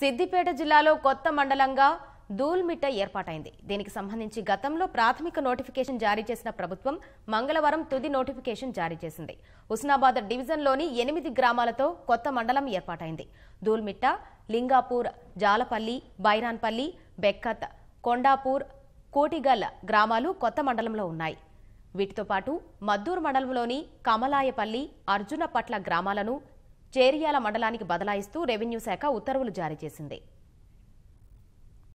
సిద్దిపేట జిల్లాలో కొత్త మండలంగా దూల్మిట్ట ఏర్పాటైంది దీనికి సంబంధించి గతంలో ప్రాథమిక నోటిఫికేషన్ జారీ చేసిన ప్రభుత్వం మంగళవారం తుది నోటిఫికేషన్ జారీ చేసింది హుస్నాబాద్ డివిజన్లోని ఎనిమిది గ్రామాలతో కొత్త మండలం ఏర్పాటైంది దూల్మిట్ట లింగాపూర్ జాలపల్లి బైరాన్పల్లి బెక్కత్ కొండాపూర్ కోటిగల్ గ్రామాలు కొత్త మండలంలో ఉన్నాయి వీటితో పాటు మద్దూరు మండలంలోని కమలాయపల్లి అర్జునపట్ల గ్రామాలను చేరియాల మండలానికి బదలాయిస్తూ రెవెన్యూ శాఖ ఉత్తర్వులు జారీ చేసింది